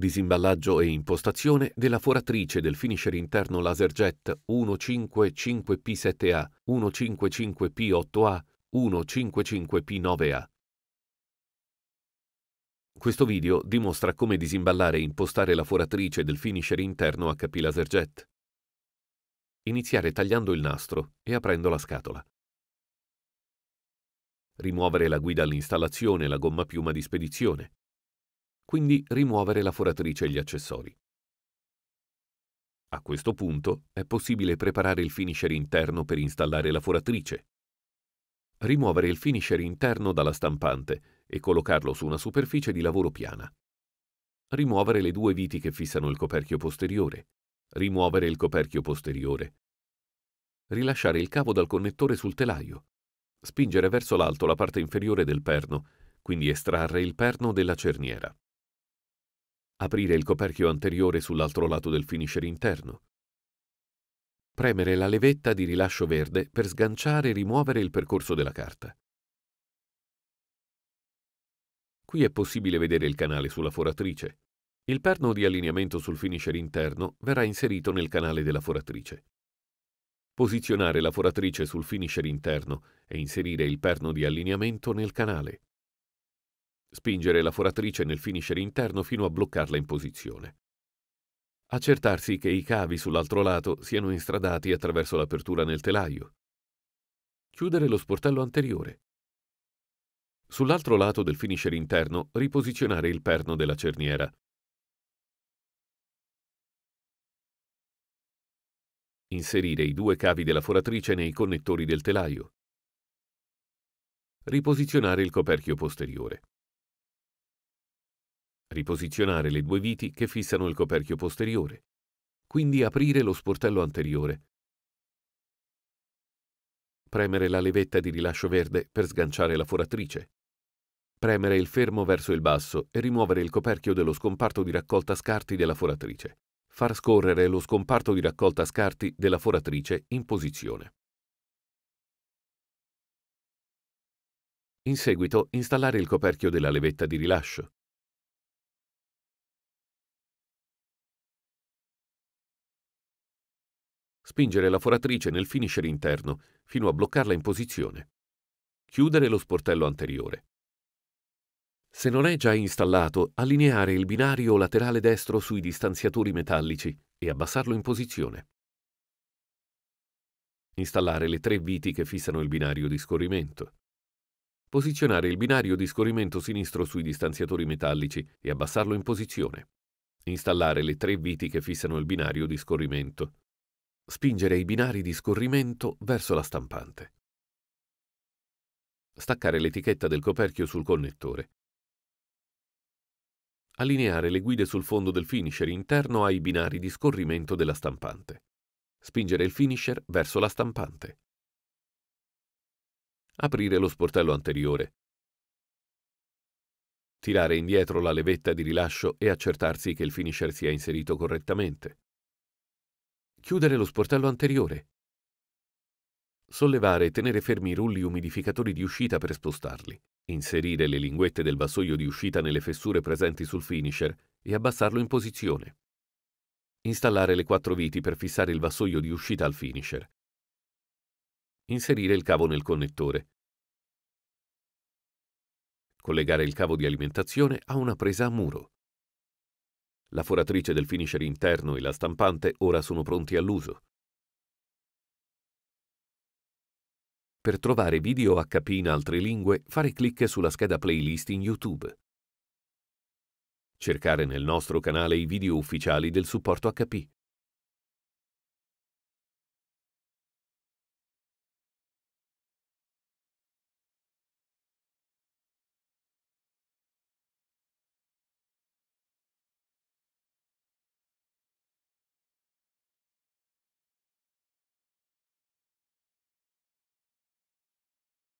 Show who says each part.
Speaker 1: Disimballaggio e impostazione della foratrice del finisher interno LaserJet 155P7A, 155P8A, 155P9A. Questo video dimostra come disimballare e impostare la foratrice del finisher interno HP LaserJet. Iniziare tagliando il nastro e aprendo la scatola. Rimuovere la guida all'installazione e la gomma piuma di spedizione quindi rimuovere la foratrice e gli accessori. A questo punto è possibile preparare il finisher interno per installare la foratrice. Rimuovere il finisher interno dalla stampante e collocarlo su una superficie di lavoro piana. Rimuovere le due viti che fissano il coperchio posteriore. Rimuovere il coperchio posteriore. Rilasciare il cavo dal connettore sul telaio. Spingere verso l'alto la parte inferiore del perno, quindi estrarre il perno della cerniera aprire il coperchio anteriore sull'altro lato del finisher interno, premere la levetta di rilascio verde per sganciare e rimuovere il percorso
Speaker 2: della carta.
Speaker 1: Qui è possibile vedere il canale sulla foratrice. Il perno di allineamento sul finisher interno verrà inserito nel canale della foratrice. Posizionare la foratrice sul finisher interno e inserire il perno di allineamento nel canale spingere la foratrice nel finisher interno fino a bloccarla in posizione. Accertarsi che i cavi sull'altro lato siano instradati attraverso l'apertura nel telaio. Chiudere lo sportello
Speaker 2: anteriore. Sull'altro lato del finisher interno riposizionare il perno della cerniera. Inserire i due cavi della foratrice nei connettori del telaio. Riposizionare il coperchio posteriore
Speaker 1: riposizionare le due viti che fissano il coperchio posteriore, quindi aprire lo sportello anteriore, premere la levetta di rilascio verde per sganciare la foratrice, premere il fermo verso il basso e rimuovere il coperchio dello scomparto di raccolta scarti della foratrice, far scorrere lo scomparto di raccolta
Speaker 2: scarti della foratrice in posizione. In seguito installare il coperchio della levetta di rilascio, spingere la foratrice nel finisher interno fino a bloccarla in posizione.
Speaker 1: Chiudere lo sportello anteriore. Se non è già installato, allineare il binario laterale destro sui distanziatori metallici e abbassarlo in posizione. Installare le tre viti che fissano il binario di scorrimento. Posizionare il binario di scorrimento sinistro sui distanziatori metallici e abbassarlo in posizione. Installare le tre viti che fissano il binario di scorrimento
Speaker 2: spingere i binari di scorrimento verso la stampante. Staccare l'etichetta del coperchio sul connettore.
Speaker 1: Allineare le guide sul fondo del finisher interno ai binari di scorrimento della stampante.
Speaker 2: Spingere il finisher verso la stampante. Aprire lo sportello anteriore. Tirare indietro la levetta
Speaker 1: di rilascio e accertarsi che il finisher sia inserito correttamente chiudere lo sportello anteriore, sollevare e tenere fermi i rulli umidificatori di uscita per spostarli, inserire le linguette del vassoio di uscita nelle fessure presenti sul finisher e abbassarlo in posizione. Installare le quattro viti per fissare il vassoio di uscita al finisher. Inserire il cavo nel connettore. Collegare il cavo di alimentazione a una presa a
Speaker 2: muro. La foratrice del finisher interno e la stampante ora sono pronti all'uso. Per trovare video HP in altre lingue, fare clic sulla scheda playlist in YouTube. Cercare nel nostro canale i video ufficiali del supporto HP.